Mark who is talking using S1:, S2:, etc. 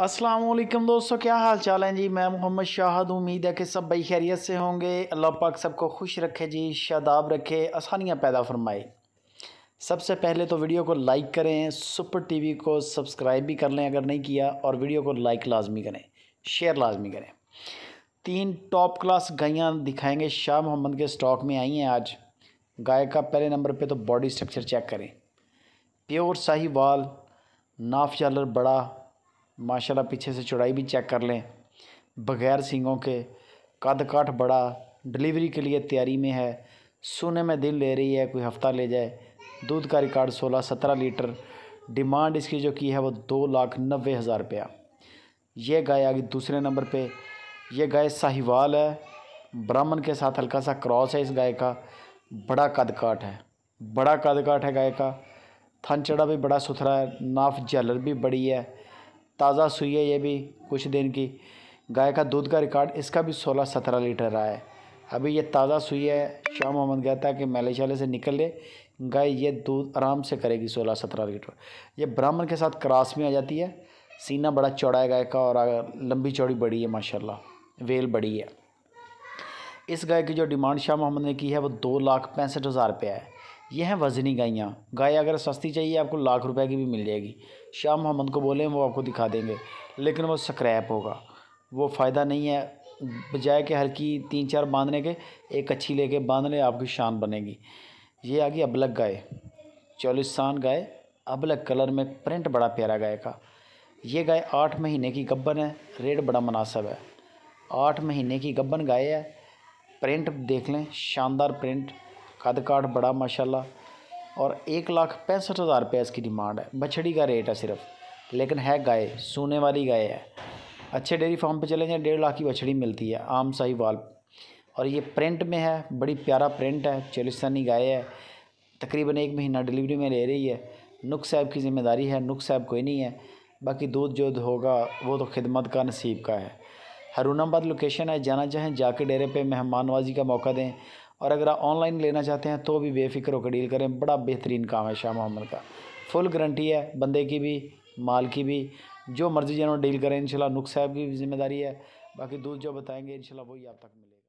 S1: असलम दोस्तों क्या हाल चाल हैं जी मैं मोहम्मद शाहद उम्मीद है कि सब भाई खैरियत से होंगे अल्लाह पाक सबको खुश रखे जी शादाब रखे आसानियाँ पैदा फरमाए सबसे पहले तो वीडियो को लाइक करें सुपर टीवी को सब्सक्राइब भी कर लें अगर नहीं किया और वीडियो को लाइक लाजमी करें शेयर लाजमी करें तीन टॉप क्लास गायें दिखाएँगे शाह मोहम्मद के स्टॉक में आई हैं आज गाय का पहले नंबर पर तो बॉडी स्ट्रक्चर चेक करें प्योर वाल नाफ चालर बड़ा माशाल्लाह पीछे से चौड़ाई भी चेक कर लें बग़ैर सिंगों के कद काठ बड़ा डिलीवरी के लिए तैयारी में है सोने में दिल ले रही है कोई हफ़्ता ले जाए दूध का रिकॉर्ड सोलह सत्रह लीटर डिमांड इसकी जो की है वो दो लाख नब्बे हज़ार रुपया यह गाय आ गई दूसरे नंबर पे यह गाय साहिवाल है ब्राह्मण के साथ हल्का सा क्रॉस है इस गाय का बड़ा कद काट है बड़ा कद काट है गाय का थन चढ़ा भी बड़ा सुथरा है नाफ जलर भी बड़ी है ताज़ा सुई है ये भी कुछ दिन की गाय का दूध का रिकॉर्ड इसका भी सोलह सत्रह लीटर रहा है अभी ये ताज़ा सुई है शाह मोहम्मद कहता है कि मेले शाले से निकल ले गाय ये दूध आराम से करेगी सोलह सत्रह लीटर ये ब्राह्मण के साथ क्रास में आ जाती है सीना बड़ा चौड़ा है गाय का और लंबी चौड़ी बड़ी है माशाल्लाह वेल बड़ी है इस गाय की जो डिमांड शाह मोहम्मद ने की है वो दो लाख पैंसठ हज़ार रुपया है यह हैं वज़नी गायियाँ गाय अगर सस्ती चाहिए आपको लाख रुपए की भी मिल जाएगी शाह मोहम्मद को बोलें वो आपको दिखा देंगे लेकिन वो स्क्रैप होगा वो फ़ायदा नहीं है बजाय के हर की तीन चार बांधने के एक अच्छी लेके बांध लें आपकी शान बनेगी ये आ गई अबलग गाय चौलिसान गाय अबलग कलर में प्रिंट बड़ा प्यारा गाय का ये गाय आठ महीने की गब्बन है रेट बड़ा मुनासब है आठ महीने की गब्बन गाय है प्रिंट देख लें शानदार प्रिंट कद काट बड़ा माशाल्लाह और एक लाख पैंसठ हज़ार रुपये इसकी डिमांड है बछड़ी का रेट है सिर्फ लेकिन है गाय सोने वाली गाय है अच्छे डेयरी फार्म पे चले जाएँ डेढ़ लाख की बछड़ी मिलती है आम वाल और ये प्रिंट में है बड़ी प्यारा प्रिंट है चलिस्तानी गाय है तकरीबन एक महीना डिलीवरी में ले रही है नुक साहब की ज़िम्मेदारी है नुक साहब कोई नहीं है बाकी दूध जो होगा वो तो खिदमत का नसीब का है हरूनाबाद लोकेशन है जाना चाहें जाके डेरे पे मेहमान नवाजी का मौका दें और अगर आप ऑनलाइन लेना चाहते हैं तो भी बेफिक्र होकर डील करें बड़ा बेहतरीन काम है शाह मोहम्मद का फुल गारंटी है बंदे की भी माल की भी जो मर्जी जिन्होंने डील करें इन नुक साहब की जिम्मेदारी है बाकी दूध जो बताएंगे इन वही आप तक मिलेगा